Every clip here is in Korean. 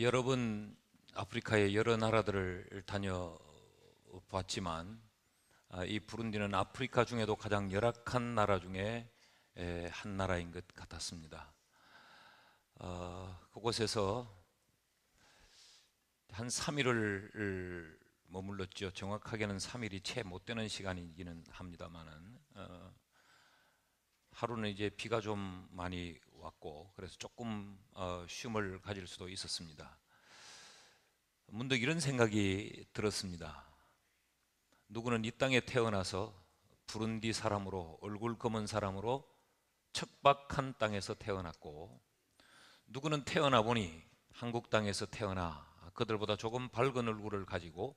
여러분 아프리카의 여러 나라들을 다녀봤지만 아, 이 부룬디는 아프리카 중에도 가장 열악한 나라 중에 한 나라인 것 같았습니다. 어, 그곳에서 한 3일을 머물렀죠. 정확하게는 3일이 채 못 되는 시간이기는 합니다만은 어, 하루는 이제 비가 좀 많이 왔고 그래서 조금 어, 쉼을 가질 수도 있었습니다. 문득 이런 생각이 들었습니다. 누구는 이 땅에 태어나서 부른디 사람으로 얼굴 검은 사람으로 척박한 땅에서 태어났고 누구는 태어나 보니 한국 땅에서 태어나 그들보다 조금 밝은 얼굴을 가지고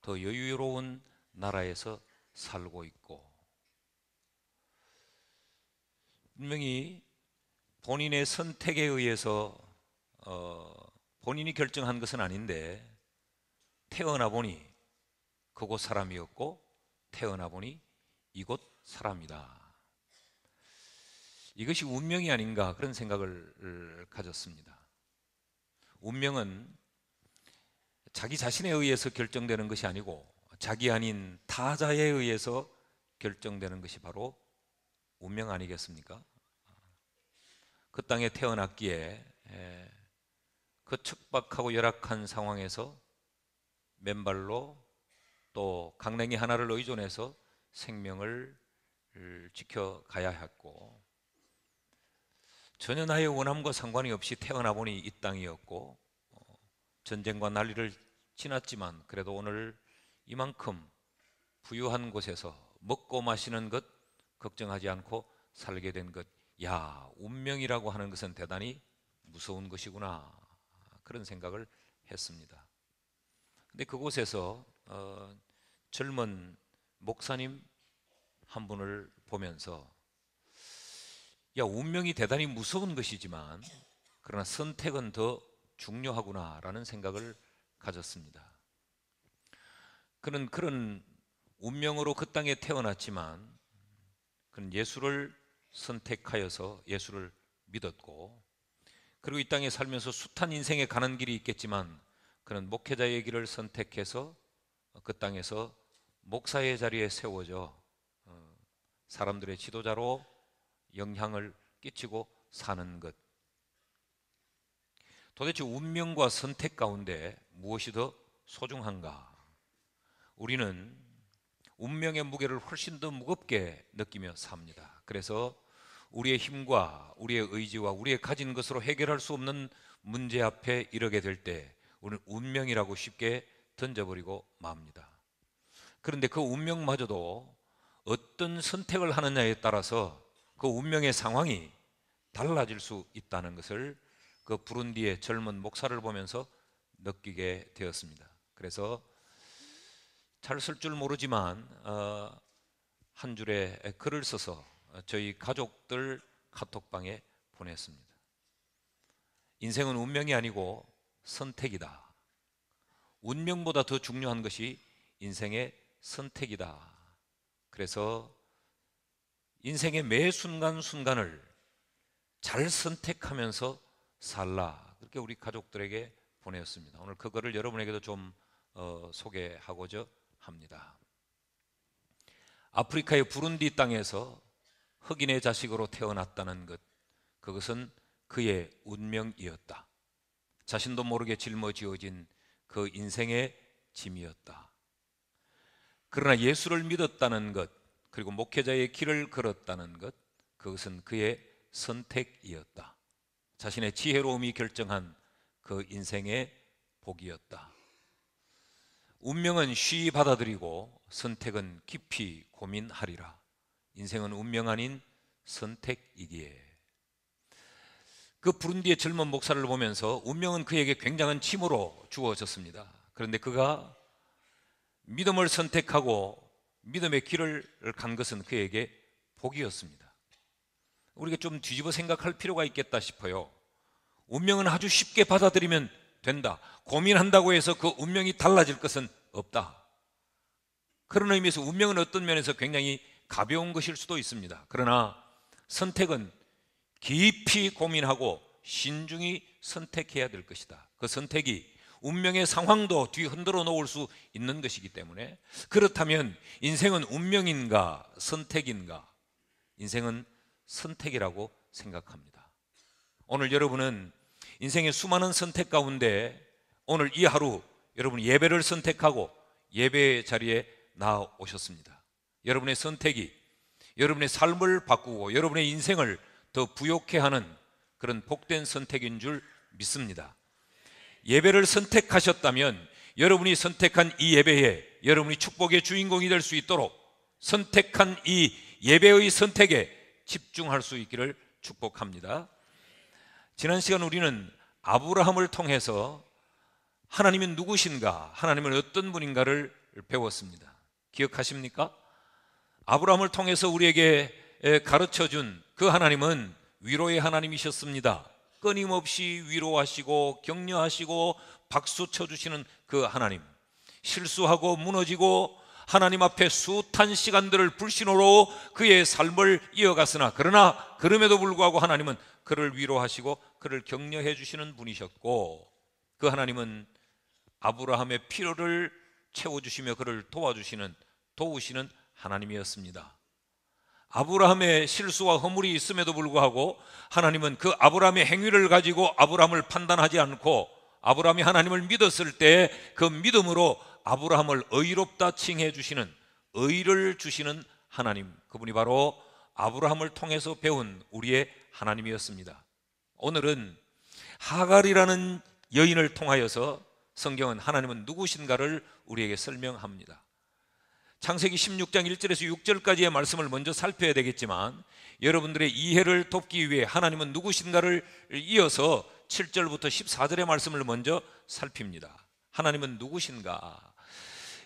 더 여유로운 나라에서 살고 있고 분명히 본인의 선택에 의해서 어, 본인이 결정한 것은 아닌데 태어나 보니 그곳 사람이었고 태어나 보니 이곳 사람이다. 이것이 운명이 아닌가 그런 생각을 가졌습니다. 운명은 자기 자신에 의해서 결정되는 것이 아니고 자기 아닌 타자에 의해서 결정되는 것이 바로 운명 아니겠습니까? 그 땅에 태어났기에 예, 그 척박하고 열악한 상황에서 맨발로 또 강냉이 하나를 의존해서 생명을 지켜가야 했고 전혀 나의 원함과 상관이 없이 태어나 보니 이 땅이었고 어, 전쟁과 난리를 지났지만 그래도 오늘 이만큼 부유한 곳에서 먹고 마시는 것 걱정하지 않고 살게 된것 야, 운명이라고 하는 것은 대단히 무서운 것이구나. 그런 생각을 했습니다. 근데 그곳에서 어, 젊은 목사님 한 분을 보면서 야, 운명이 대단히 무서운 것이지만 그러나 선택은 더 중요하구나라는 생각을 가졌습니다. 그는 그런 운명으로 그 땅에 태어났지만 그는 예수를 선택하여서 예수를 믿었고 그리고 이 땅에 살면서 숱한 인생에 가는 길이 있겠지만 그는 목회자의 길을 선택해서 그 땅에서 목사의 자리에 세워져 어, 사람들의 지도자로 영향을 끼치고 사는 것. 도대체 운명과 선택 가운데 무엇이 더 소중한가? 우리는 운명의 무게를 훨씬 더 무겁게 느끼며 삽니다. 그래서 우리의 힘과 우리의 의지와 우리의 가진 것으로 해결할 수 없는 문제 앞에 이르게 될때 오늘 운명이라고 쉽게 던져버리고 맙니다. 그런데 그 운명마저도 어떤 선택을 하느냐에 따라서 그 운명의 상황이 달라질 수 있다는 것을 그 부룬디의 젊은 목사를 보면서 느끼게 되었습니다. 그래서 잘 쓸 줄 모르지만 어, 한 줄의 글을 써서 어, 저희 가족들 카톡방에 보냈습니다. 인생은 운명이 아니고 선택이다. 운명보다 더 중요한 것이 인생의 선택이다. 그래서 인생의 매 순간순간을 잘 선택하면서 살라. 그렇게 우리 가족들에게 보내었습니다. 오늘 그거를 여러분에게도 좀 어, 소개하고자 합니다. 아프리카의 부룬디 땅에서 흑인의 자식으로 태어났다는 것 그것은 그의 운명이었다. 자신도 모르게 짊어지어진 그 인생의 짐이었다. 그러나 예수를 믿었다는 것 그리고 목회자의 길을 걸었다는 것 그것은 그의 선택이었다. 자신의 지혜로움이 결정한 그 인생의 복이었다. 운명은 쉬이 받아들이고 선택은 깊이 고민하리라. 인생은 운명 아닌 선택이기에 그 부룬디의 젊은 목사를 보면서 운명은 그에게 굉장한 침으로 주어졌습니다. 그런데 그가 믿음을 선택하고 믿음의 길을 간 것은 그에게 복이었습니다. 우리가 좀 뒤집어 생각할 필요가 있겠다 싶어요. 운명은 아주 쉽게 받아들이면 된다. 고민한다고 해서 그 운명이 달라질 것은 없다. 그런 의미에서 운명은 어떤 면에서 굉장히 가벼운 것일 수도 있습니다. 그러나 선택은 깊이 고민하고 신중히 선택해야 될 것이다. 그 선택이 운명의 상황도 뒤흔들어 놓을 수 있는 것이기 때문에 그렇다면 인생은 운명인가 선택인가? 인생은 선택이라고 생각합니다. 오늘 여러분은 인생의 수많은 선택 가운데 오늘 이 하루 여러분 예배를 선택하고 예배 자리에 나오셨습니다. 여러분의 선택이 여러분의 삶을 바꾸고 여러분의 인생을 더 부욕해 하는 그런 복된 선택인 줄 믿습니다. 예배를 선택하셨다면 여러분이 선택한 이 예배에 여러분이 축복의 주인공이 될 수 있도록 선택한 이 예배의 선택에 집중할 수 있기를 축복합니다. 지난 시간 우리는 아브라함을 통해서 하나님은 누구신가, 하나님은 어떤 분인가를 배웠습니다. 기억하십니까? 아브라함을 통해서 우리에게 가르쳐 준 그 하나님은 위로의 하나님이셨습니다. 끊임없이 위로하시고 격려하시고 박수 쳐주시는 그 하나님. 실수하고 무너지고 하나님 앞에 숱한 시간들을 불신으로 그의 삶을 이어갔으나 그러나 그럼에도 불구하고 하나님은 그를 위로하시고 그를 격려해 주시는 분이셨고 그 하나님은 아브라함의 필요를 채워 주시며 그를 도와주시는 도우시는 하나님이었습니다. 아브라함의 실수와 허물이 있음에도 불구하고 하나님은 그 아브라함의 행위를 가지고 아브라함을 판단하지 않고 아브라함이 하나님을 믿었을 때 그 믿음으로 아브라함을 의롭다 칭해 주시는 의를 주시는 하나님 그분이 바로 아브라함을 통해서 배운 우리의 하나님이었습니다. 오늘은 하갈이라는 여인을 통하여서 성경은 하나님은 누구신가를 우리에게 설명합니다. 창세기 16장 1절에서 6절까지의 말씀을 먼저 살펴야 되겠지만 여러분들의 이해를 돕기 위해 하나님은 누구신가를 이어서 7절부터 14절의 말씀을 먼저 살핍니다. 하나님은 누구신가?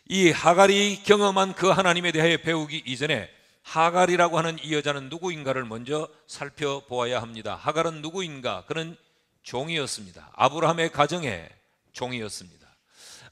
이 하갈이 경험한 그 하나님에 대해 배우기 이전에 하갈이라고 하는 이 여자는 누구인가를 먼저 살펴보아야 합니다. 하갈은 누구인가? 그는 종이었습니다. 아브라함의 가정의 종이었습니다.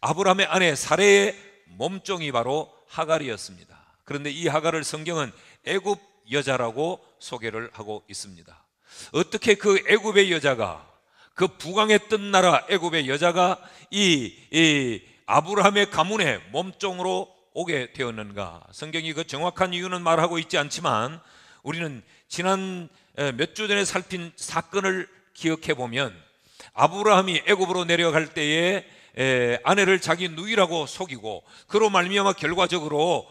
아브라함의 아내 사례의 몸종이 바로 하갈이었습니다. 그런데 이 하갈을 성경은 애굽 여자라고 소개를 하고 있습니다. 어떻게 그 애굽의 여자가 그 부강에 뜬 나라 애굽의 여자가 이, 이 아브라함의 가문에 몸종으로 오게 되었는가? 성경이 그 정확한 이유는 말하고 있지 않지만 우리는 지난 몇 주 전에 살핀 사건을 기억해 보면 아브라함이 애굽으로 내려갈 때에 예, 아내를 자기 누이라고 속이고 그로 말미암아 결과적으로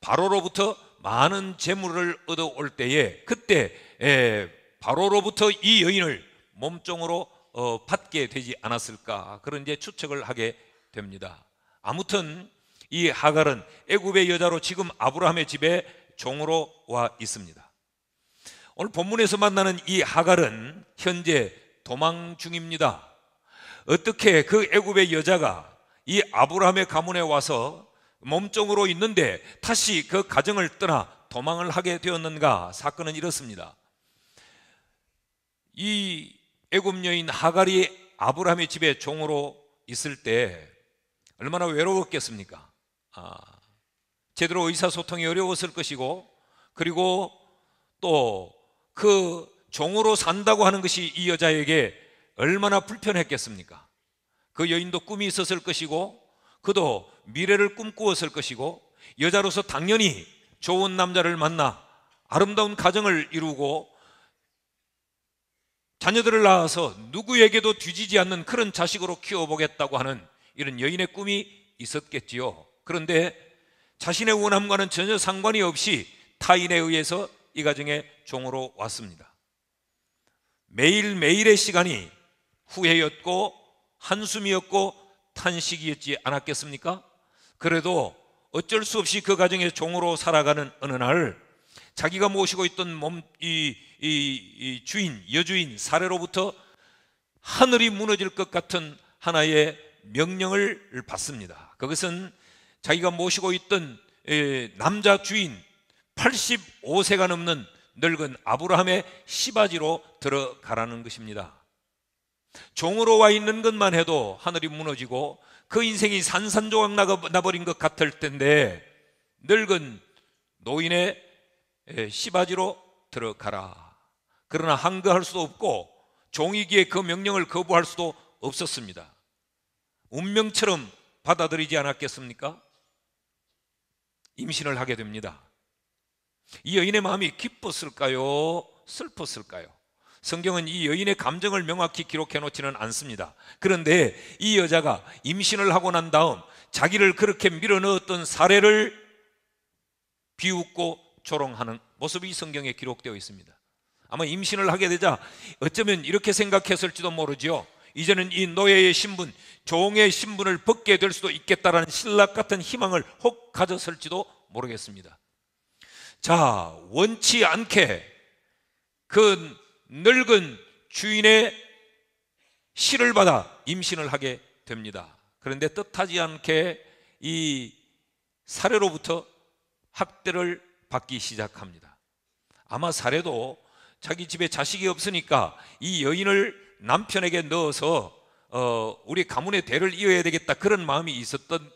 바로로부터 많은 재물을 얻어올 때에 그때 예, 바로로부터 이 여인을 몸종으로 어, 받게 되지 않았을까 그런 이제 추측을 하게 됩니다. 아무튼 이 하갈은 애굽의 여자로 지금 아브라함의 집에 종으로 와 있습니다. 오늘 본문에서 만나는 이 하갈은 현재 도망 중입니다. 어떻게 그 애굽의 여자가 이 아브라함의 가문에 와서 몸종으로 있는데 다시 그 가정을 떠나 도망을 하게 되었는가 사건은 이렇습니다. 이 애굽 여인 하갈이 아브라함의 집에 종으로 있을 때 얼마나 외로웠겠습니까? 아, 제대로 의사소통이 어려웠을 것이고 그리고 또 그 종으로 산다고 하는 것이 이 여자에게 얼마나 불편했겠습니까? 그 여인도 꿈이 있었을 것이고 그도 미래를 꿈꾸었을 것이고 여자로서 당연히 좋은 남자를 만나 아름다운 가정을 이루고 자녀들을 낳아서 누구에게도 뒤지지 않는 그런 자식으로 키워보겠다고 하는 이런 여인의 꿈이 있었겠지요. 그런데 자신의 원함과는 전혀 상관이 없이 타인에 의해서 이 가정에 종으로 왔습니다. 매일매일의 시간이 후회였고 한숨이었고 탄식이었지 않았겠습니까? 그래도 어쩔 수 없이 그 가정의 종으로 살아가는 어느 날 자기가 모시고 있던 몸, 이, 이, 이 주인, 여주인 사례로부터 하늘이 무너질 것 같은 하나의 명령을 받습니다. 그것은 자기가 모시고 있던 남자 주인 85세가 넘는 늙은 아브라함의 시바지로 들어가라는 것입니다. 종으로 와 있는 것만 해도 하늘이 무너지고 그 인생이 산산조각 나버린 것 같을 텐데 늙은 노인의 시바지로 들어가라. 그러나 항거할 수도 없고 종이기에 그 명령을 거부할 수도 없었습니다. 운명처럼 받아들이지 않았겠습니까? 임신을 하게 됩니다. 이 여인의 마음이 기뻤을까요? 슬펐을까요? 성경은 이 여인의 감정을 명확히 기록해 놓지는 않습니다. 그런데 이 여자가 임신을 하고 난 다음 자기를 그렇게 밀어넣었던 사례를 비웃고 조롱하는 모습이 성경에 기록되어 있습니다. 아마 임신을 하게 되자 어쩌면 이렇게 생각했을지도 모르지요. 이제는 이 노예의 신분, 종의 신분을 벗게 될 수도 있겠다라는 신락 같은 희망을 혹 가졌을지도 모르겠습니다. 자, 원치 않게 그 늙은 주인의 시를 받아 임신을 하게 됩니다. 그런데 뜻하지 않게 이 사례로부터 학대를 받기 시작합니다. 아마 사례도 자기 집에 자식이 없으니까 이 여인을 남편에게 넣어서 어, 우리 가문의 대를 이어야 되겠다 그런 마음이 있었던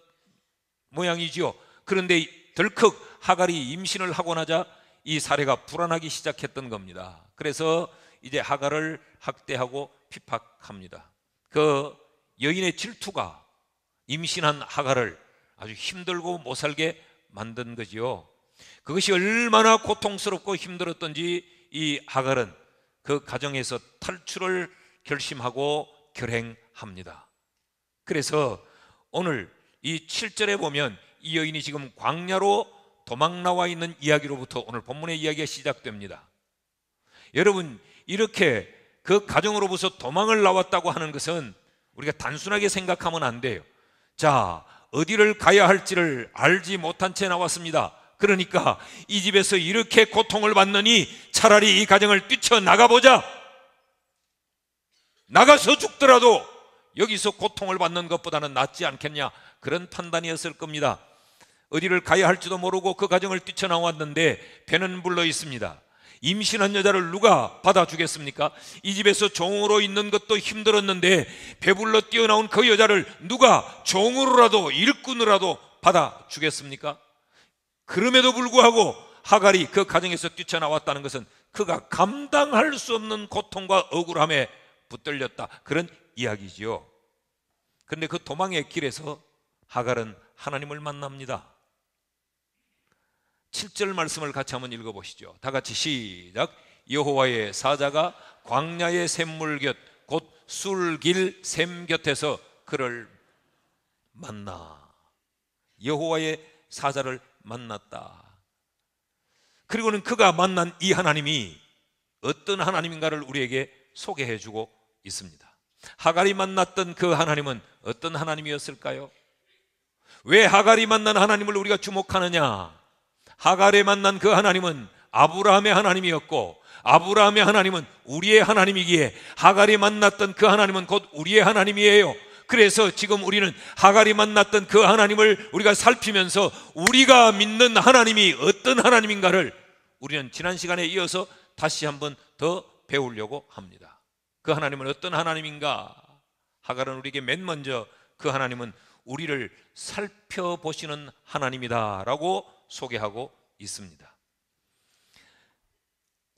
모양이지요. 그런데 덜컥 하갈이 임신을 하고 나자 이 사례가 불안하기 시작했던 겁니다. 그래서 이제 하갈을 학대하고 핍박합니다. 그 여인의 질투가 임신한 하갈을 아주 힘들고 못 살게 만든 거지요. 그것이 얼마나 고통스럽고 힘들었던지 이 하갈은 그 가정에서 탈출을 결심하고 결행합니다. 그래서 오늘 이 7절에 보면 이 여인이 지금 광야로 도망 나와 있는 이야기로부터 오늘 본문의 이야기가 시작됩니다. 여러분 이렇게 그 가정으로부터 도망을 나왔다고 하는 것은 우리가 단순하게 생각하면 안 돼요. 자, 어디를 가야 할지를 알지 못한 채 나왔습니다. 그러니까 이 집에서 이렇게 고통을 받느니 차라리 이 가정을 뛰쳐나가보자. 나가서 죽더라도 여기서 고통을 받는 것보다는 낫지 않겠냐. 그런 판단이었을 겁니다. 어디를 가야 할지도 모르고 그 가정을 뛰쳐나왔는데 배는 불러 있습니다. 임신한 여자를 누가 받아주겠습니까? 이 집에서 종으로 있는 것도 힘들었는데 배불러 뛰어나온 그 여자를 누가 종으로라도 일꾼으로라도 받아주겠습니까? 그럼에도 불구하고 하갈이 그 가정에서 뛰쳐나왔다는 것은 그가 감당할 수 없는 고통과 억울함에 붙들렸다 그런 이야기지요 근데 그 도망의 길에서 하갈은 하나님을 만납니다 7절 말씀을 같이 한번 읽어보시죠. 다 같이 시작. 여호와의 사자가 광야의 샘물 곁, 곧 술길 샘 곁에서 그를 만나. 여호와의 사자를 만났다. 그리고는 그가 만난 이 하나님이 어떤 하나님인가를 우리에게 소개해 주고 있습니다. 하갈이 만났던 그 하나님은 어떤 하나님이었을까요? 왜 하갈이 만난 하나님을 우리가 주목하느냐? 하갈에 만난 그 하나님은 아브라함의 하나님이었고 아브라함의 하나님은 우리의 하나님이기에 하갈이 만났던 그 하나님은 곧 우리의 하나님이에요. 그래서 지금 우리는 하갈이 만났던 그 하나님을 우리가 살피면서 우리가 믿는 하나님이 어떤 하나님인가를 우리는 지난 시간에 이어서 다시 한번 더 배우려고 합니다. 그 하나님은 어떤 하나님인가? 하갈은 우리에게 맨 먼저 그 하나님은 우리를 살펴보시는 하나님이다라고 소개하고 있습니다.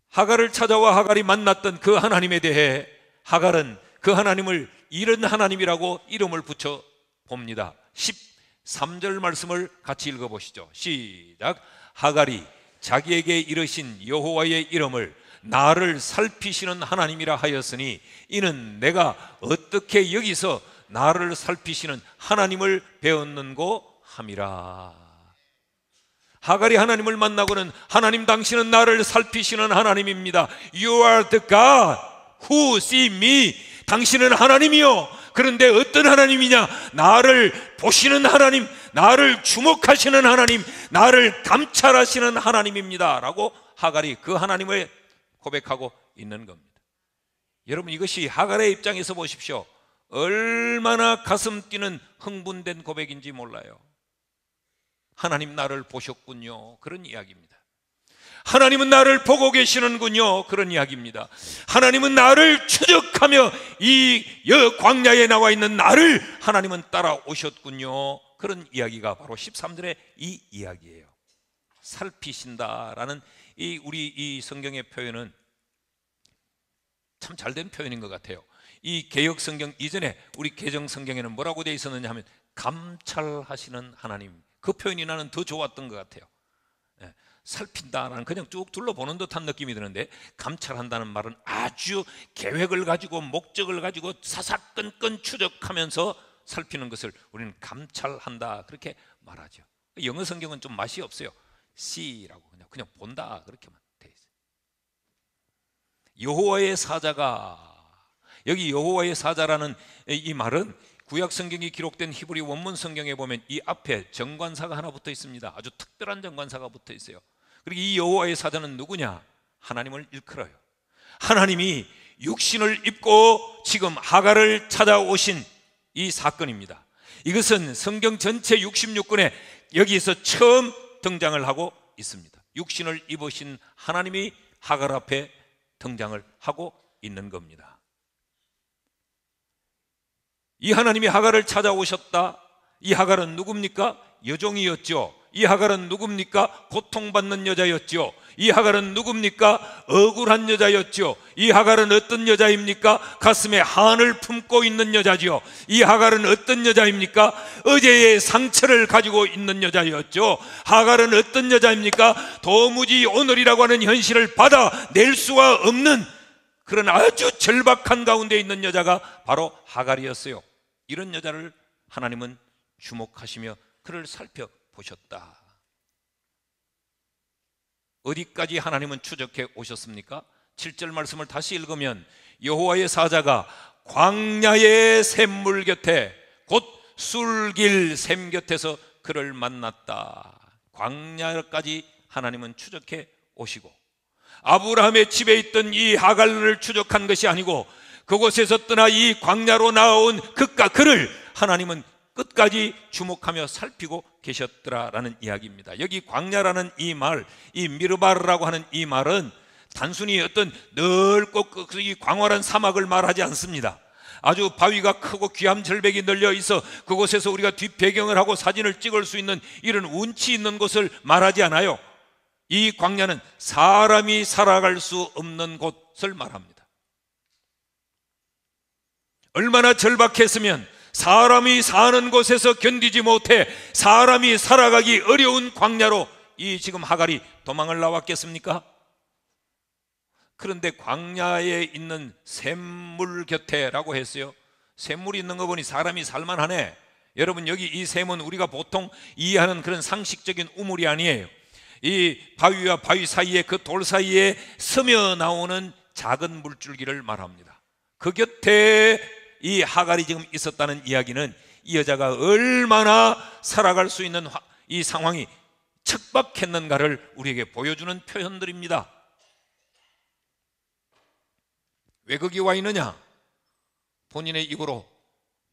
하갈을 찾아와 하갈이 만났던 그 하나님에 대해 하갈은 그 하나님을 이런 하나님이라고 이름을 붙여 봅니다. 13절 말씀을 같이 읽어 보시죠. 시작. 하갈이 자기에게 이르신 여호와의 이름을 나를 살피시는 하나님이라 하였으니 이는 내가 어떻게 여기서 나를 살피시는 하나님을 배웠는고 함이라. 하갈이 하나님을 만나고는 하나님 당신은 나를 살피시는 하나님입니다. You are the God who see me. 당신은 하나님이요. 그런데 어떤 하나님이냐? 나를 보시는 하나님, 나를 주목하시는 하나님, 나를 감찰하시는 하나님입니다. 라고 하갈이 그 하나님을 고백하고 있는 겁니다. 여러분 이것이 하갈의 입장에서 보십시오. 얼마나 가슴 뛰는 흥분된 고백인지 몰라요. 하나님 나를 보셨군요. 그런 이야기입니다. 하나님은 나를 보고 계시는군요. 그런 이야기입니다. 하나님은 나를 추적하며 이 광야에 나와 있는 나를 하나님은 따라오셨군요. 그런 이야기가 바로 13절의 이 이야기예요. 살피신다라는 이 우리 이 성경의 표현은 참 잘된 표현인 것 같아요. 이 개혁 성경 이전에 우리 개정 성경에는 뭐라고 되어 있었느냐 하면 감찰하시는 하나님, 그 표현이 나는 더 좋았던 것 같아요. 예, 살핀다라는 그냥 쭉 둘러보는 듯한 느낌이 드는데 감찰한다는 말은 아주 계획을 가지고 목적을 가지고 사사건건 추적하면서 살피는 것을 우리는 감찰한다 그렇게 말하죠. 영어 성경은 좀 맛이 없어요. see라고 그냥 그냥 본다 그렇게만 돼 있어요. 여호와의 사자가 여기 여호와의 사자라는 이 말은 구약 성경이 기록된 히브리 원문 성경에 보면 이 앞에 정관사가 하나 붙어 있습니다. 아주 특별한 정관사가 붙어 있어요. 그리고 이 여호와의 사자는 누구냐? 하나님을 일컬어요. 하나님이 육신을 입고 지금 하가를 찾아오신 이 사건입니다. 이것은 성경 전체 66권에 여기에서 처음 등장을 하고 있습니다. 육신을 입으신 하나님이 하갈 앞에 등장을 하고 있는 겁니다. 이 하나님이 하갈을 찾아오셨다. 이 하갈은 누굽니까? 여종이었죠. 이 하갈은 누굽니까? 고통받는 여자였죠. 이 하갈은 누굽니까? 억울한 여자였죠. 이 하갈은 어떤 여자입니까? 가슴에 한을 품고 있는 여자지요. 이 하갈은 어떤 여자입니까? 어제의 상처를 가지고 있는 여자였죠. 하갈은 어떤 여자입니까? 도무지 오늘이라고 하는 현실을 받아낼 수가 없는 그런 아주 절박한 가운데 있는 여자가 바로 하갈이었어요. 이런 여자를 하나님은 주목하시며 그를 살펴보셨다. 어디까지 하나님은 추적해 오셨습니까? 7절 말씀을 다시 읽으면 여호와의 사자가 광야의 샘물 곁에 곧 술길 샘 곁에서 그를 만났다. 광야까지 하나님은 추적해 오시고 아브라함의 집에 있던 이 하갈을 추적한 것이 아니고 그곳에서 떠나 이 광야로 나온 그과 그를 하나님은 끝까지 주목하며 살피고 계셨더라라는 이야기입니다. 여기 광야라는 이 말, 이 미르바르라고 하는 이 말은 단순히 어떤 넓고 그, 그, 이 광활한 사막을 말하지 않습니다. 아주 바위가 크고 귀암 절벽이 널려 있어 그곳에서 우리가 뒷배경을 하고 사진을 찍을 수 있는 이런 운치 있는 곳을 말하지 않아요. 이 광야는 사람이 살아갈 수 없는 곳을 말합니다. 얼마나 절박했으면 사람이 사는 곳에서 견디지 못해 사람이 살아가기 어려운 광야로 이 지금 하갈이 도망을 나왔겠습니까? 그런데 광야에 있는 샘물 곁에라고 했어요. 샘물이 있는 거 보니 사람이 살만하네. 여러분 여기 이 샘은 우리가 보통 이해하는 그런 상식적인 우물이 아니에요. 이 바위와 바위 사이에 그 돌 사이에 스며 나오는 작은 물줄기를 말합니다. 그 곁에 이 하갈이 지금 있었다는 이야기는 이 여자가 얼마나 살아갈 수 있는 이 상황이 척박했는가를 우리에게 보여주는 표현들입니다. 왜 거기 와 있느냐? 본인의 입으로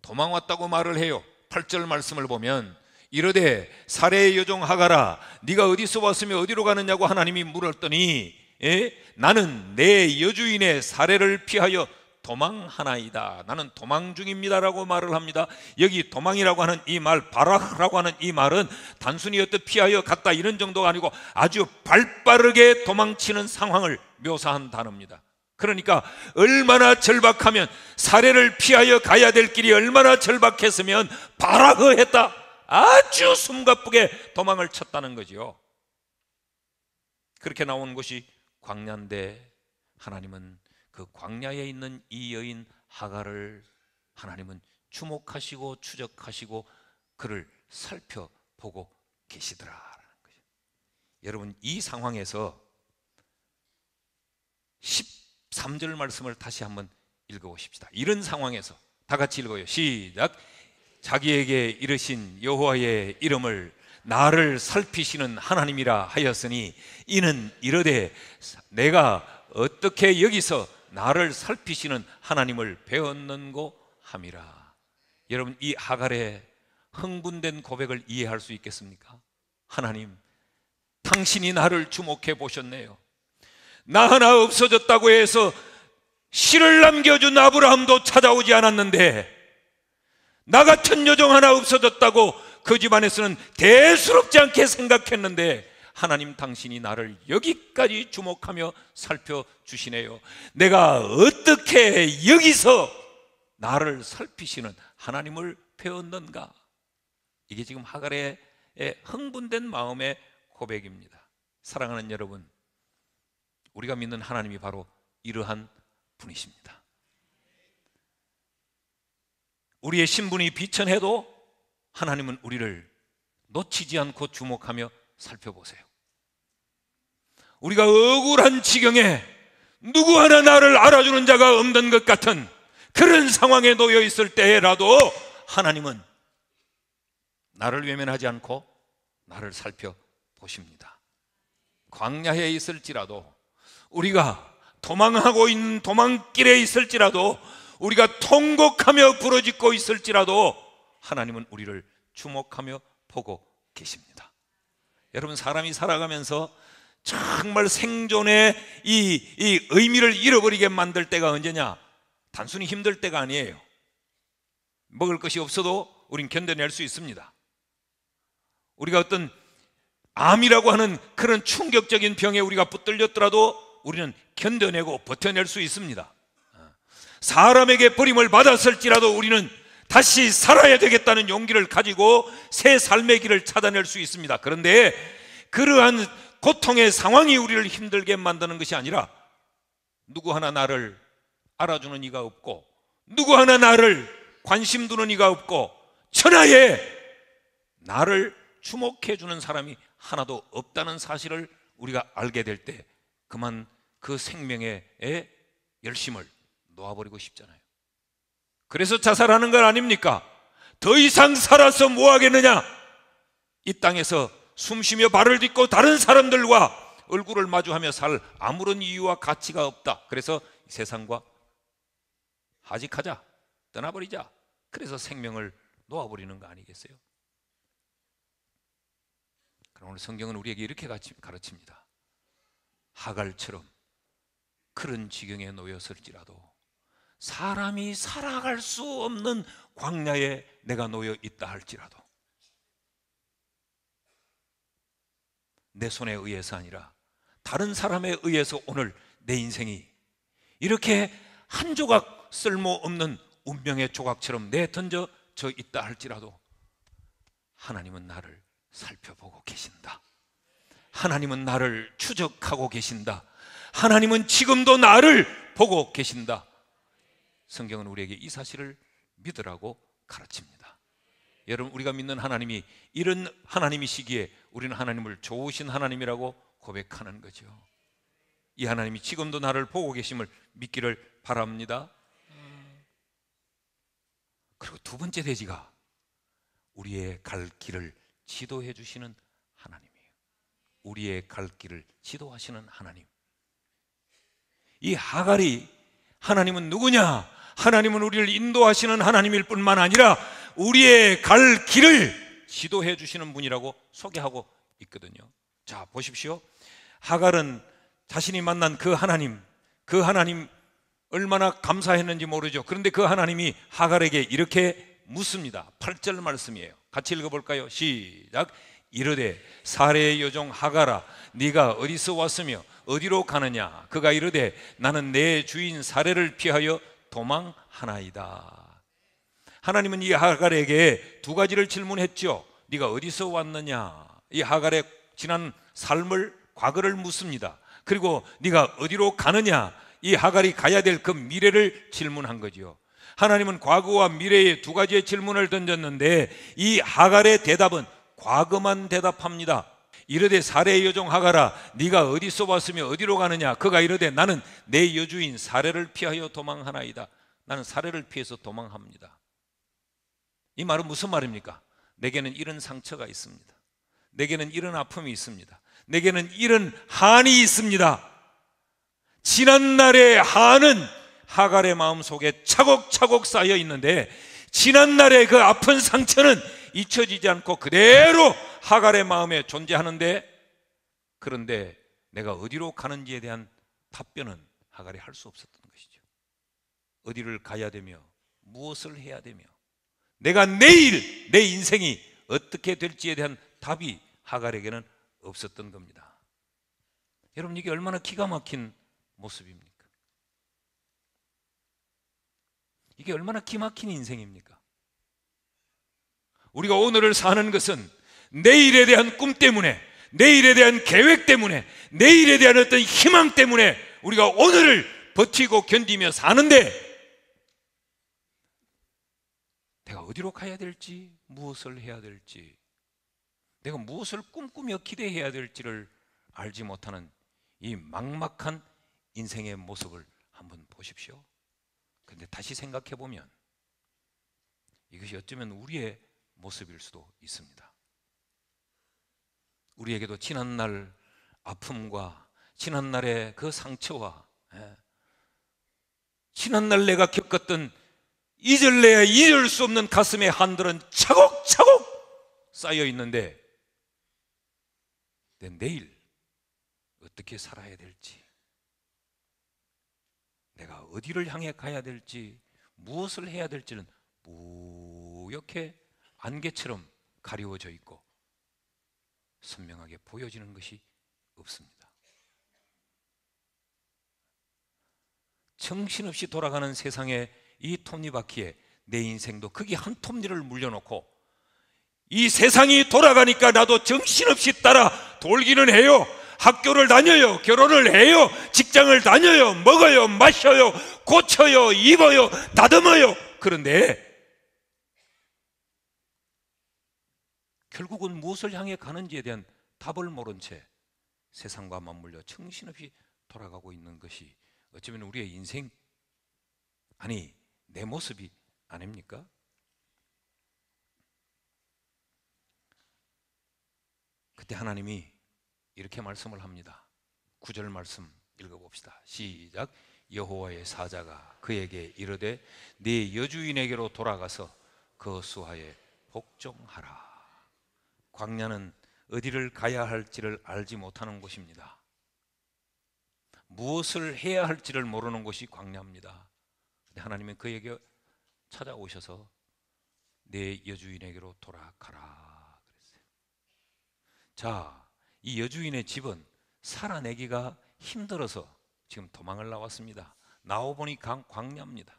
도망왔다고 말을 해요. 8절 말씀을 보면 이르되 사례의 요정 하가라 네가 어디서 왔으며 어디로 가느냐고 하나님이 물었더니 에? 예? 나는 내 여주인의 사례를 피하여 도망하나이다. 나는 도망 중입니다라고 말을 합니다. 여기 도망이라고 하는 이 말, 바라라고 하는 이 말은 단순히 어떤 피하여 갔다 이런 정도가 아니고 아주 발빠르게 도망치는 상황을 묘사한 단어입니다. 그러니까 얼마나 절박하면 사례를 피하여 가야 될 길이 얼마나 절박했으면 바라흐했다. 아주 숨가쁘게 도망을 쳤다는 거지요. 그렇게 나온 것이광년대 하나님은 그 광야에 있는 이 여인 하가를 하나님은 주목하시고 추적하시고 그를 살펴보고 계시더라라는 거죠. 여러분 이 상황에서 13절 말씀을 다시 한번 읽어보십시다. 이런 상황에서 다 같이 읽어요. 시작. 자기에게 이르신 여호와의 이름을 나를 살피시는 하나님이라 하였으니 이는 이르되 내가 어떻게 여기서 나를 살피시는 하나님을 배웠는고 함이라. 여러분 이 하갈의 흥분된 고백을 이해할 수 있겠습니까? 하나님, 당신이 나를 주목해 보셨네요. 나 하나 없어졌다고 해서 씨를 남겨준 아브라함도 찾아오지 않았는데 나 같은 여종 하나 없어졌다고 그 집안에서는 대수롭지 않게 생각했는데 하나님 당신이 나를 여기까지 주목하며 살펴주시네요. 내가 어떻게 여기서 나를 살피시는 하나님을 배웠는가? 이게 지금 하갈의 흥분된 마음의 고백입니다. 사랑하는 여러분, 우리가 믿는 하나님이 바로 이러한 분이십니다. 우리의 신분이 비천해도 하나님은 우리를 놓치지 않고 주목하며 살펴보세요. 우리가 억울한 지경에 누구 하나 나를 알아주는 자가 없는 것 같은 그런 상황에 놓여 있을 때라도 하나님은 나를 외면하지 않고 나를 살펴보십니다. 광야에 있을지라도 우리가 도망하고 있는 도망길에 있을지라도 우리가 통곡하며 부러지고 있을지라도 하나님은 우리를 주목하며 보고 계십니다. 여러분 사람이 살아가면서 정말 생존의 이, 이 의미를 잃어버리게 만들 때가 언제냐? 단순히 힘들 때가 아니에요. 먹을 것이 없어도 우린 견뎌낼 수 있습니다. 우리가 어떤 암이라고 하는 그런 충격적인 병에 우리가 붙들렸더라도 우리는 견뎌내고 버텨낼 수 있습니다. 사람에게 버림을 받았을지라도 우리는 다시 살아야 되겠다는 용기를 가지고 새 삶의 길을 찾아낼 수 있습니다. 그런데 그러한 고통의 상황이 우리를 힘들게 만드는 것이 아니라 누구 하나 나를 알아주는 이가 없고 누구 하나 나를 관심 두는 이가 없고 천하에 나를 주목해 주는 사람이 하나도 없다는 사실을 우리가 알게 될 때 그만 그 생명의 열심을 놓아버리고 싶잖아요. 그래서 자살하는 건 아닙니까? 더 이상 살아서 뭐 하겠느냐? 이 땅에서 숨쉬며 발을 딛고 다른 사람들과 얼굴을 마주하며 살 아무런 이유와 가치가 없다. 그래서 세상과 하직하자. 떠나버리자. 그래서 생명을 놓아버리는 거 아니겠어요? 그럼 오늘 성경은 우리에게 이렇게 가르칩니다. 하갈처럼 그런 지경에 놓였을지라도 사람이 살아갈 수 없는 광야에 내가 놓여 있다 할지라도 내 손에 의해서 아니라 다른 사람에 의해서 오늘 내 인생이 이렇게 한 조각 쓸모없는 운명의 조각처럼 내던져져 있다 할지라도 하나님은 나를 살펴보고 계신다. 하나님은 나를 추적하고 계신다. 하나님은 지금도 나를 보고 계신다. 성경은 우리에게 이 사실을 믿으라고 가르칩니다. 여러분, 우리가 믿는 하나님이 이런 하나님이시기에 우리는 하나님을 좋으신 하나님이라고 고백하는 거죠. 이 하나님이 지금도 나를 보고 계심을 믿기를 바랍니다. 그리고 두 번째 돼지가 우리의 갈 길을 지도해 주시는 하나님이에요. 우리의 갈 길을 지도하시는 하나님. 이 하갈이 하나님은 누구냐? 하나님은 우리를 인도하시는 하나님일 뿐만 아니라 우리의 갈 길을 지도해 주시는 분이라고 소개하고 있거든요. 자, 보십시오. 하갈은 자신이 만난 그 하나님, 그 하나님 얼마나 감사했는지 모르죠. 그런데 그 하나님이 하갈에게 이렇게 묻습니다. 8절 말씀이에요. 같이 읽어볼까요? 시작. 이르되 사례의 여종 하가라 네가 어디서 왔으며 어디로 가느냐 그가 이르되 나는 내 주인 사례를 피하여 도망하나이다 하나님은 이 하갈에게 두 가지를 질문했죠. 네가 어디서 왔느냐? 이 하갈의 지난 삶을 과거를 묻습니다. 그리고 네가 어디로 가느냐? 이 하갈이 가야 될 그 미래를 질문한 거지요. 하나님은 과거와 미래의 두 가지의 질문을 던졌는데 이 하갈의 대답은 과거만 대답합니다. 이르되 사례의 여종 하가라 네가 어디서 왔으며 어디로 가느냐 그가 이르되 나는 내 여주인 사례를 피하여 도망하나이다. 나는 사례를 피해서 도망합니다. 이 말은 무슨 말입니까? 내게는 이런 상처가 있습니다. 내게는 이런 아픔이 있습니다. 내게는 이런 한이 있습니다. 지난날의 한은 하갈의 마음 속에 차곡차곡 쌓여 있는데 지난날의 그 아픈 상처는 잊혀지지 않고 그대로 하갈의 마음에 존재하는데 그런데 내가 어디로 가는지에 대한 답변은 하갈이 할 수 없었던 것이죠. 어디를 가야 되며 무엇을 해야 되며 내가 내일 내 인생이 어떻게 될지에 대한 답이 하갈에게는 없었던 겁니다. 여러분 이게 얼마나 기가 막힌 모습입니까? 이게 얼마나 기막힌 인생입니까? 우리가 오늘을 사는 것은 내일에 대한 꿈 때문에 내일에 대한 계획 때문에 내일에 대한 어떤 희망 때문에 우리가 오늘을 버티고 견디며 사는데 내가 어디로 가야 될지, 무엇을 해야 될지, 내가 무엇을 꿈꾸며 기대해야 될지를 알지 못하는 이 막막한 인생의 모습을 한번 보십시오. 근데 다시 생각해 보면 이것이 어쩌면 우리의 모습일 수도 있습니다. 우리에게도 지난날 아픔과 지난날의 그 상처와 예, 지난날 내가 겪었던 잊을래야 잊을 수 없는 가슴의 한들은 차곡차곡 쌓여 있는데 내일 어떻게 살아야 될지 내가 어디를 향해 가야 될지 무엇을 해야 될지는 무역해 안개처럼 가려워져 있고 선명하게 보여지는 것이 없습니다. 정신없이 돌아가는 세상에 이 톱니바퀴에 내 인생도 크게 한 톱니를 물려놓고 이 세상이 돌아가니까 나도 정신없이 따라 돌기는 해요. 학교를 다녀요. 결혼을 해요. 직장을 다녀요. 먹어요. 마셔요. 고쳐요. 입어요. 다듬어요. 그런데 결국은 무엇을 향해 가는지에 대한 답을 모른 채 세상과 맞물려 정신없이 돌아가고 있는 것이 어쩌면 우리의 인생 아니 내 모습이 아닙니까? 그때 하나님이 이렇게 말씀을 합니다. 구절 말씀 읽어봅시다. 시작. 여호와의 사자가 그에게 이르되 네 여주인에게로 돌아가서 그 수하에 복종하라. 광야는 어디를 가야 할지를 알지 못하는 곳입니다. 무엇을 해야 할지를 모르는 곳이 광야입니다. 하나님은 그에게 찾아오셔서 내 여주인에게로 돌아가라 그랬어요. 자, 이 여주인의 집은 살아내기가 힘들어서 지금 도망을 나왔습니다. 나오보니 강, 광야입니다.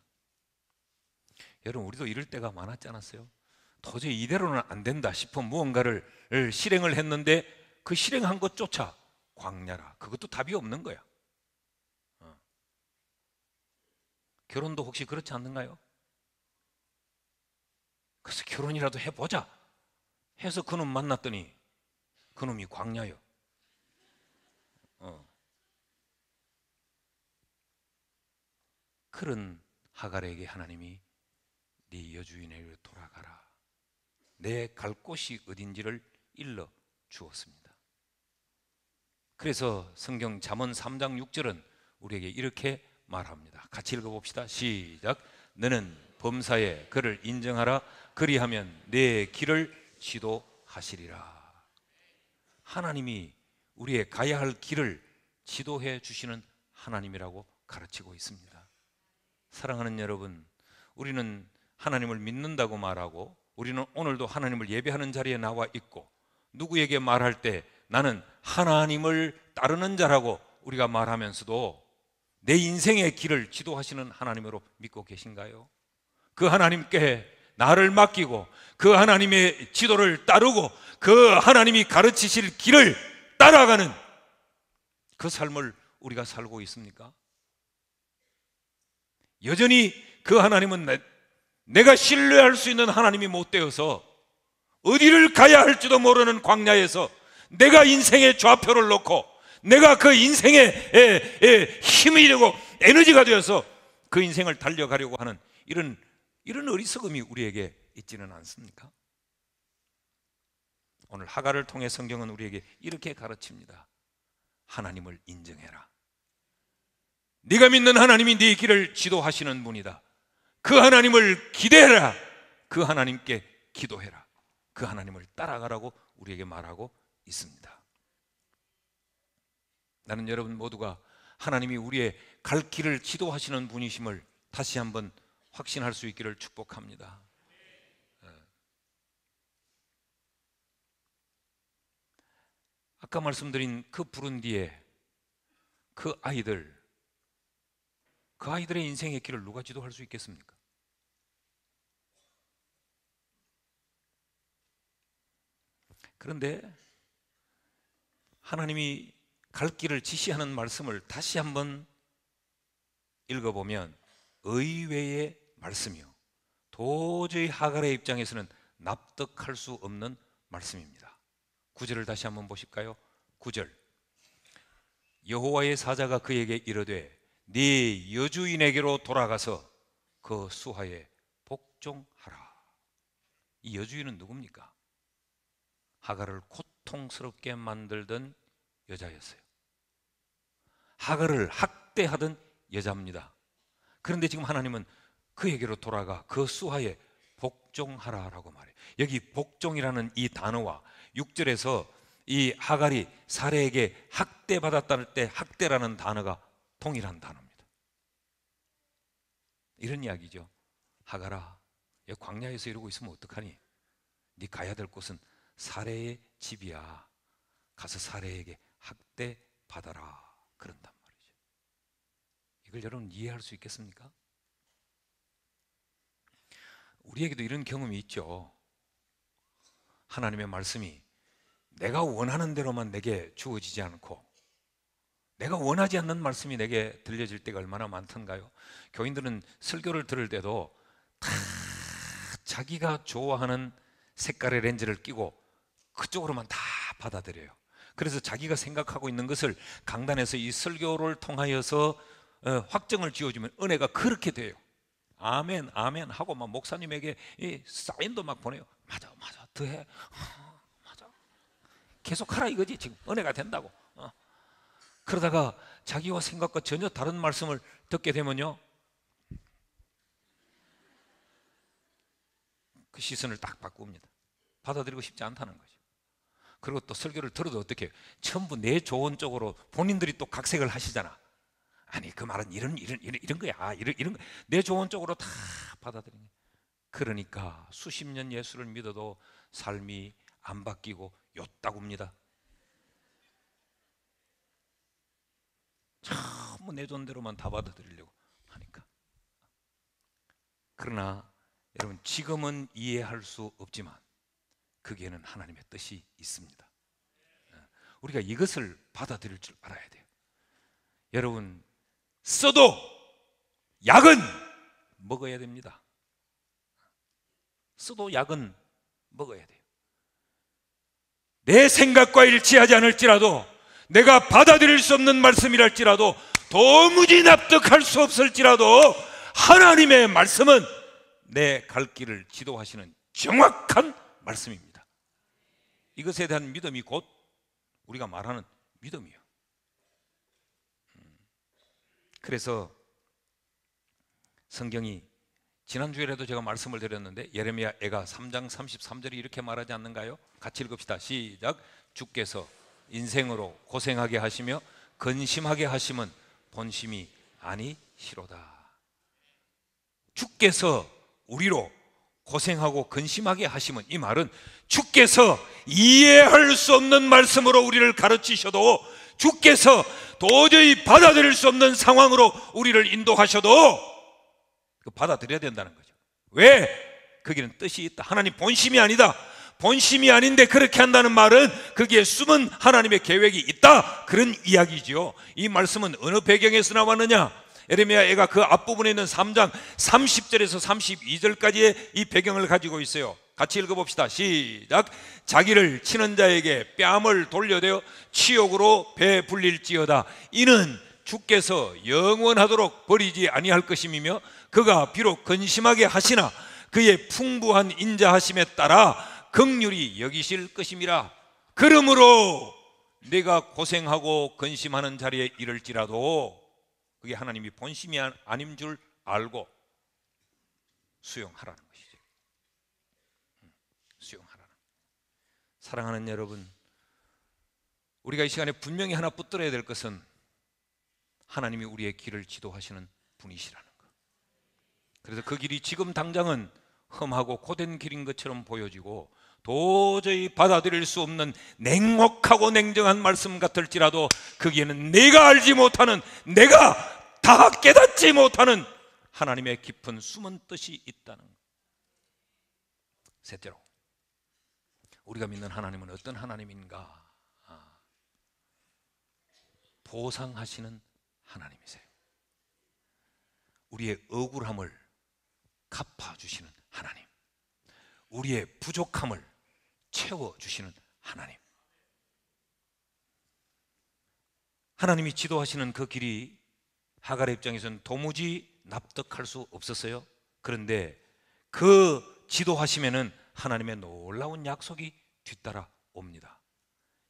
여러분 우리도 이럴 때가 많았지 않았어요? 도저히 이대로는 안 된다 싶은 무언가를 실행을 했는데 그 실행한 것조차 광야라. 그것도 답이 없는 거야. 결혼도 혹시 그렇지 않는가요? 그래서 결혼이라도 해보자 해서 그놈 만났더니 그놈이 광야요. 어. 그런 하갈에게 하나님이 네 여주인에게 돌아가라. 내 갈 곳이 어딘지를 일러 주었습니다. 그래서 성경 잠언 3장 6절은 우리에게 이렇게 말합니다. 같이 읽어봅시다. 시작. 너는 범사에 그를 인정하라. 그리하면 내 길을 지도하시리라. 하나님이 우리의 가야 할 길을 지도해 주시는 하나님이라고 가르치고 있습니다. 사랑하는 여러분, 우리는 하나님을 믿는다고 말하고 우리는 오늘도 하나님을 예배하는 자리에 나와 있고 누구에게 말할 때 나는 하나님을 따르는 자라고 우리가 말하면서도 내 인생의 길을 지도하시는 하나님으로 믿고 계신가요? 그 하나님께 나를 맡기고 그 하나님의 지도를 따르고 그 하나님이 가르치실 길을 따라가는 그 삶을 우리가 살고 있습니까? 여전히 그 하나님은 내, 가 신뢰할 수 있는 하나님이 못 되어서 어디를 가야 할지도 모르는 광야에서 내가 인생의 좌표를 놓고 내가 그 인생의 에, 에, 예, 예, 힘이 되고 에너지가 되어서 그 인생을 달려가려고 하는 이런 이런 어리석음이 우리에게 있지는 않습니까? 오늘 하가를 통해 성경은 우리에게 이렇게 가르칩니다. 하나님을 인정해라. 네가 믿는 하나님이 네 길을 지도하시는 분이다. 그 하나님을 기대해라. 그 하나님께 기도해라. 그 하나님을 따라가라고 우리에게 말하고 있습니다. 나는 여러분 모두가 하나님이 우리의 갈 길을 지도하시는 분이심을 다시 한번 확신할 수 있기를 축복합니다. 예. 아까 말씀드린 그 부른 뒤에 그 아이들, 그 아이들의 인생의 길을 누가 지도할 수 있겠습니까? 그런데 하나님이 갈 길을 지시하는 말씀을 다시 한번 읽어보면 의외의 말씀이요. 도저히 하갈의 입장에서는 납득할 수 없는 말씀입니다. 구절을 다시 한번 보실까요? 구절. 여호와의 사자가 그에게 이르되 네 여주인에게로 돌아가서 그 수하에 복종하라. 이 여주인은 누굽니까? 하갈을 고통스럽게 만들던 여자였어요. 하갈을 학대하던 여자입니다. 그런데 지금 하나님은 그에게로 돌아가 그 수하에 복종하라라고 말해요. 여기 복종이라는 이 단어와 6절에서 이 하갈이 사례에게 학대받았다는 때 학대라는 단어가 동일한 단어입니다. 이런 이야기죠. 하갈아, 광야에서 이러고 있으면 어떡하니? 네 가야 될 곳은 사례의 집이야. 가서 사례에게 학대받아라. 그런단 말이죠. 이걸 여러분 이해할 수 있겠습니까? 우리에게도 이런 경험이 있죠. 하나님의 말씀이 내가 원하는 대로만 내게 주어지지 않고 내가 원하지 않는 말씀이 내게 들려질 때가 얼마나 많던가요? 교인들은 설교를 들을 때도 다 자기가 좋아하는 색깔의 렌즈를 끼고 그쪽으로만 다 받아들여요. 그래서 자기가 생각하고 있는 것을 강단에서 이 설교를 통하여서 어, 확정을 지어주면 은혜가 그렇게 돼요. 아멘, 아멘 하고 막 목사님에게 이 사인도 막 보내요. 맞아, 맞아, 더해. 맞아. 계속하라 이거지. 지금 은혜가 된다고. 어. 그러다가 자기와 생각과 전혀 다른 말씀을 듣게 되면요. 그 시선을 딱 바꿉니다. 받아들이고 싶지 않다는 거죠. 그리고 또 설교를 들어도 어떻게 해요? 전부 내 좋은 쪽으로 본인들이 또 각색을 하시잖아. 아니 그 말은 이런 이런 이런, 이런 거야. 아, 이런 이런 거. 내 좋은 쪽으로 다 받아들이는 거야. 그러니까 수십 년 예수를 믿어도 삶이 안 바뀌고 요따굽니다. 전부 내 돈대로만 다 받아들이려고 하니까. 그러나 여러분 지금은 이해할 수 없지만 그게는 하나님의 뜻이 있습니다. 예. 우리가 이것을 받아들일 줄 알아야 돼요. 여러분, 써도 약은 먹어야 됩니다. 써도 약은 먹어야 돼요. 내 생각과 일치하지 않을지라도 내가 받아들일 수 없는 말씀이랄지라도 도무지 납득할 수 없을지라도 하나님의 말씀은 내 갈 길을 지도하시는 정확한 말씀입니다. 이것에 대한 믿음이 곧 우리가 말하는 믿음이요. 음. 그래서 성경이 지난주에라도 제가 말씀을 드렸는데 예레미야 애가 3장 33절이 이렇게 말하지 않는가요? 같이 읽읍시다. 시작. 주께서 인생으로 고생하게 하시며 근심하게 하심은 본심이 아니시로다. 주께서 우리로 고생하고 근심하게 하심은 이 말은 주께서 이해할 수 없는 말씀으로 우리를 가르치셔도 주께서 도저히 받아들일 수 없는 상황으로 우리를 인도하셔도 그 받아들여야 된다는 거죠. 왜? 거기는 뜻이 있다. 하나님 본심이 아니다. 본심이 아닌데 그렇게 한다는 말은 거기에 숨은 하나님의 계획이 있다. 그런 이야기지이 말씀은 어느 배경에서 나왔느냐? 에르메야 애가 그 앞부분에 있는 3장 30절에서 32절까지의 이 배경을 가지고 있어요. 같이 읽어봅시다. 시작. 자기를 치는 자에게 뺨을 돌려대어 치욕으로 배 불릴지어다. 이는 주께서 영원하도록 버리지 아니할 것임이며 그가 비록 근심하게 하시나 그의 풍부한 인자하심에 따라 극률이 여기실 것임이라. 그러므로 내가 고생하고 근심하는 자리에 이를지라도 그게 하나님이 본심이 아닌 줄 알고 수용하라는 것이죠. 음, 수용하라는. 사랑하는 여러분, 우리가 이 시간에 분명히 하나 붙들어야 될 것은 하나님이 우리의 길을 지도하시는 분이시라는 것. 그래서 그 길이 지금 당장은 험하고 고된 길인 것처럼 보여지고 도저히 받아들일 수 없는 냉혹하고 냉정한 말씀 같을지라도 거기에는 내가 알지 못하는 내가 다 깨닫지 못하는 하나님의 깊은 숨은 뜻이 있다는 것. 셋째로 우리가 믿는 하나님은 어떤 하나님인가? 아, 보상하시는 하나님이세요. 우리의 억울함을 갚아주시는 하나님. 우리의 부족함을 채워주시는 하나님. 하나님이 지도하시는 그 길이 하갈의 입장에서는 도무지 납득할 수 없었어요. 그런데 그지도하시면는 하나님의 놀라운 약속이 뒤따라 옵니다.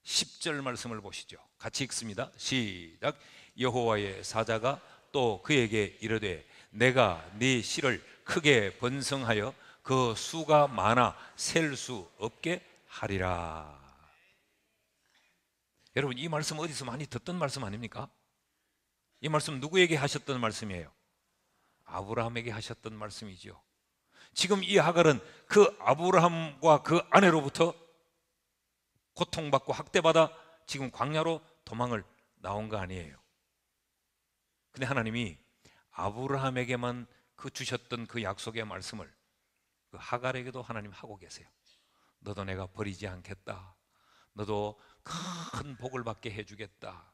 10절 말씀을 보시죠. 같이 읽습니다. 시작. 여호와의 사자가 또 그에게 이르되 내가 네 씨를 크게 번성하여 그 수가 많아 셀 수 없게 하리라. 여러분 이 말씀 어디서 많이 듣던 말씀 아닙니까? 이 말씀 누구에게 하셨던 말씀이에요? 아브라함에게 하셨던 말씀이죠. 지금 이 하갈은 그 아브라함과 그 아내로부터 고통받고 학대받아 지금 광야로 도망을 나온 거 아니에요. 근데 하나님이 아브라함에게만 그 주셨던 그 약속의 말씀을 그 하갈에게도 하나님 하고 계세요. 너도 내가 버리지 않겠다. 너도 큰 복을 받게 해주겠다.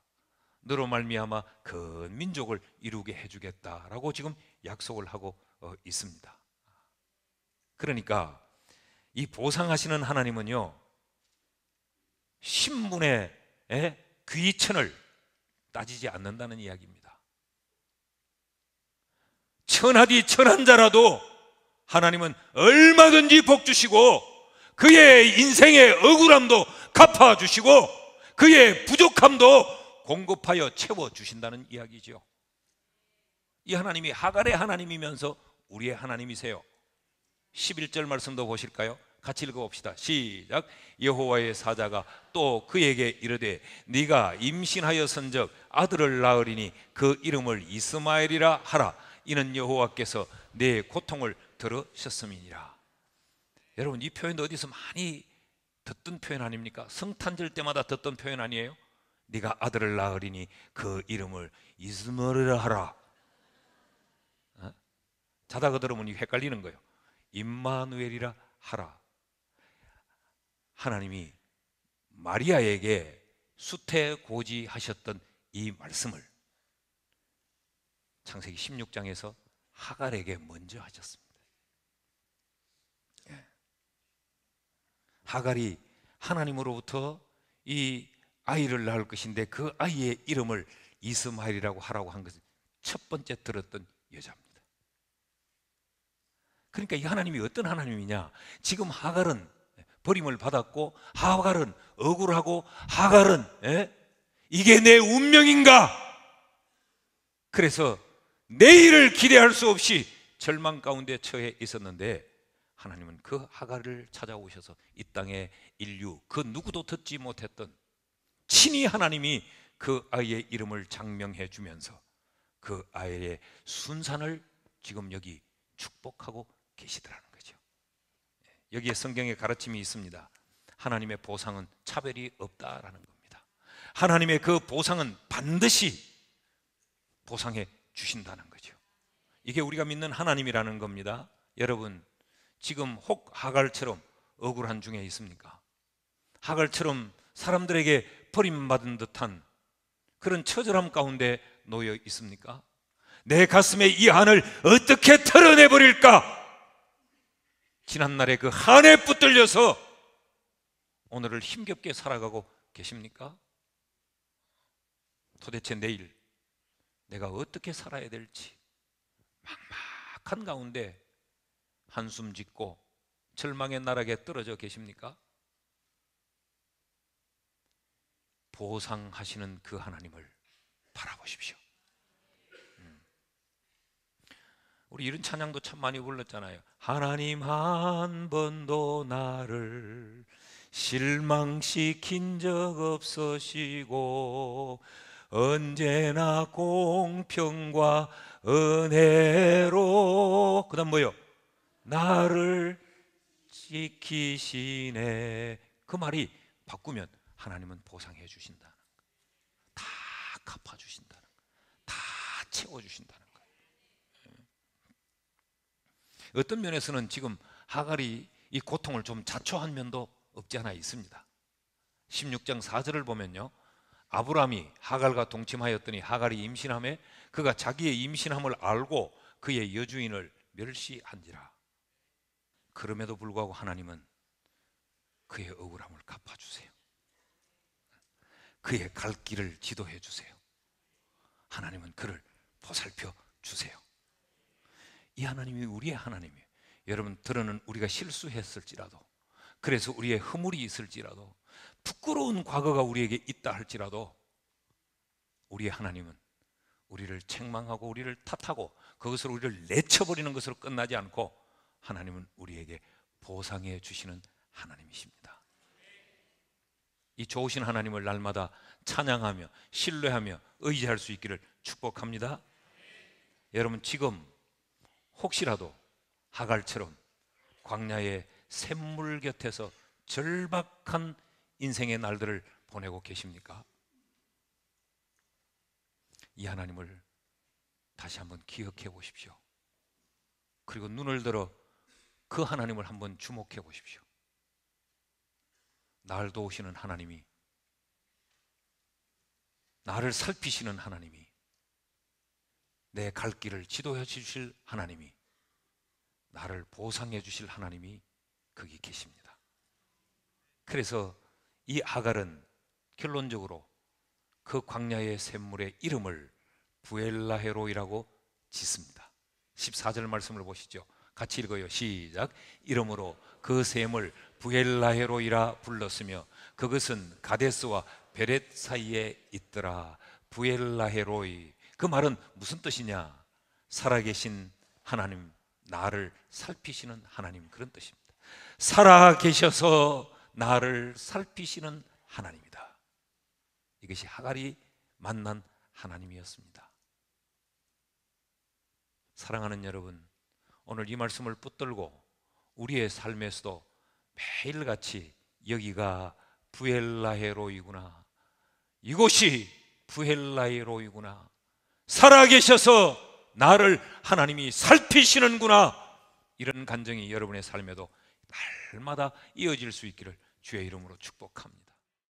너로 말미암아 큰 민족을 이루게 해주겠다라고 지금 약속을 하고 어, 있습니다. 그러니까 이 보상하시는 하나님은요 신분의 귀천을 따지지 않는다는 이야기입니다. 천하디 천한 자라도 하나님은 얼마든지 복 주시고 그의 인생의 억울함도 갚아 주시고 그의 부족함도 공급하여 채워 주신다는 이야기죠. 이 하나님이 하갈의 하나님이면서 우리의 하나님이세요. 11절 말씀도 보실까요? 같이 읽어봅시다. 시작. 여호와의 사자가 또 그에게 이르되 네가 임신하여선즉 아들을 낳으리니 그 이름을 이스마엘이라 하라. 이는 여호와께서 내 고통을 들으셨음이니라. 여러분 이 표현 도 어디서 많이 듣던 표현 아닙니까? 성탄절 때마다 듣던 표현 아니에요? 네가 아들을 낳으리니 그 이름을 이스머르라 하라. 어? 자다가 들으면 헷갈리는 거예요. 임마누엘이라 하라. 하나님이 마리아에게 수태고지하셨던 이 말씀을 창세기 16장에서 하갈에게 먼저 하셨습니다. 하갈이 하나님으로부터 이 아이를 낳을 것인데 그 아이의 이름을 이스마엘이라고 하라고 한 것은 첫 번째 들었던 여자입니다. 그러니까 이 하나님이 어떤 하나님이냐? 지금 하갈은 버림을 받았고 하갈은 억울하고 하갈은 에? 예? 이게 내 운명인가? 그래서 내일을 기대할 수 없이 절망 가운데 처해 있었는데 하나님은 그 하가를 찾아오셔서 이 땅의 인류 그 누구도 듣지 못했던 친히 하나님이 그 아이의 이름을 장명해 주면서 그 아이의 순산을 지금 여기 축복하고 계시더라는 거죠. 예, 여기에 성경의 가르침이 있습니다. 하나님의 보상은 차별이 없다라는 겁니다. 하나님의 그 보상은 반드시 보상해 주신다는 거죠. 이게 우리가 믿는 하나님이라는 겁니다. 여러분 지금 혹 하갈처럼 억울한 중에 있습니까? 하갈처럼 사람들에게 버림받은 듯한 그런 처절함 가운데 놓여 있습니까? 내 가슴에 이 한을 어떻게 털어내 버릴까? 지난날의 그 한에 붙들려서 오늘을 힘겹게 살아가고 계십니까? 도대체 내일 내가 어떻게 살아야 될지 막막한 가운데 한숨 짓고 절망의 나락에 떨어져 계십니까? 보상하시는 그 하나님을 바라보십시오. 음. 우리 이런 찬양도 참 많이 불렀잖아요. 하나님 한 번도 나를 실망시킨 적 없으시고 언제나 공평과 은혜로 그다음 뭐요? 나를 지키시네. 그 말이 바꾸면 하나님은 보상해 주신다는 거. 다 갚아 주신다는 거. 다 채워 주신다는 거. 예요 예. 어떤 면에서는 지금 하갈이 이 고통을 좀 자초한 면도 없지 않아 있습니다. 16장 4절을 보면요. 아브라함이 하갈과 동침하였더니 하갈이 임신함에 그가 자기의 임신함을 알고 그의 여주인을 멸시한지라. 그럼에도 불구하고 하나님은 그의 억울함을 갚아주세요. 그의 갈 길을 지도해 주세요. 하나님은 그를 보살펴 주세요. 이 하나님이 우리의 하나님이에요. 여러분, 들어는 우리가 실수했을지라도, 그래서 우리의 허물이 있을지라도, 부끄러운 과거가 우리에게 있다 할지라도, 우리의 하나님은 우리를 책망하고 우리를 탓하고 그것을 우리를 내쳐버리는 것으로 끝나지 않고 하나님은 우리에게 보상해 주시는 하나님이십니다. 이 좋으신 하나님을 날마다 찬양하며 신뢰하며 의지할 수 있기를 축복합니다. 여러분 지금 혹시라도 하갈처럼 광야의 샘물 곁에서 절박한 인생의 날들을 보내고 계십니까? 이 하나님을 다시 한번 기억해 보십시오. 그리고 눈을 들어 그 하나님을 한번 주목해 보십시오. 날 도우시는 하나님이, 나를 살피시는 하나님이, 내 갈 길을 지도해 주실 하나님이, 나를 보상해 주실 하나님이 거기 계십니다. 그래서 이 아갈은 결론적으로 그 광야의 샘물의 이름을 부엘라헤로이라고 짓습니다. 14절 말씀을 보시죠. 같이 읽어요. 시작. 이름으로 그 샘을 부엘라헤로이라 불렀으며 그것은 가데스와 베렛 사이에 있더라. 부엘라헤로이. 그 말은 무슨 뜻이냐? 살아계신 하나님, 나를 살피시는 하나님 그런 뜻입니다. 살아계셔서 나를 살피시는 하나님이다. 이것이 하갈이 만난 하나님이었습니다. 사랑하는 여러분, 오늘 이 말씀을 붙들고 우리의 삶에서도 매일같이 여기가 부엘라헤로이구나. 이곳이 부엘라헤로이구나. 살아계셔서 나를 하나님이 살피시는구나. 이런 간증이 여러분의 삶에도 날마다 이어질 수 있기를 주의 이름으로 축복합니다.